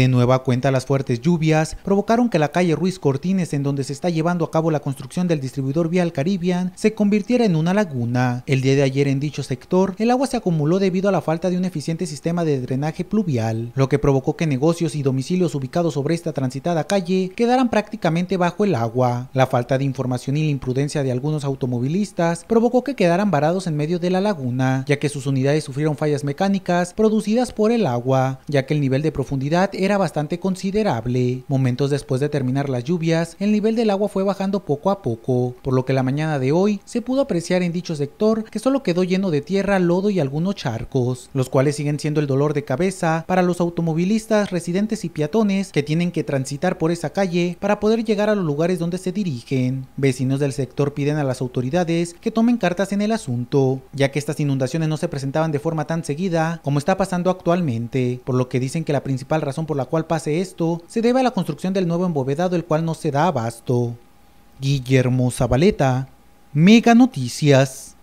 De nueva cuenta, las fuertes lluvias provocaron que la calle Ruiz Cortines, en donde se está llevando a cabo la construcción del distribuidor vial Caribbean, se convirtiera en una laguna. El día de ayer en dicho sector, el agua se acumuló debido a la falta de un eficiente sistema de drenaje pluvial, lo que provocó que negocios y domicilios ubicados sobre esta transitada calle quedaran prácticamente bajo el agua. La falta de información y la imprudencia de algunos automovilistas provocó que quedaran varados en medio de la laguna, ya que sus unidades sufrieron fallas mecánicas producidas por el agua, ya que el nivel de profundidad era era bastante considerable. Momentos después de terminar las lluvias, el nivel del agua fue bajando poco a poco, por lo que la mañana de hoy se pudo apreciar en dicho sector que solo quedó lleno de tierra, lodo y algunos charcos, los cuales siguen siendo el dolor de cabeza para los automovilistas, residentes y peatones que tienen que transitar por esa calle para poder llegar a los lugares donde se dirigen. Vecinos del sector piden a las autoridades que tomen cartas en el asunto, ya que estas inundaciones no se presentaban de forma tan seguida como está pasando actualmente, por lo que dicen que la principal razón por la la cual pase esto se debe a la construcción del nuevo embovedado el cual no se da abasto. Guillermo Zabaleta, Mega Noticias.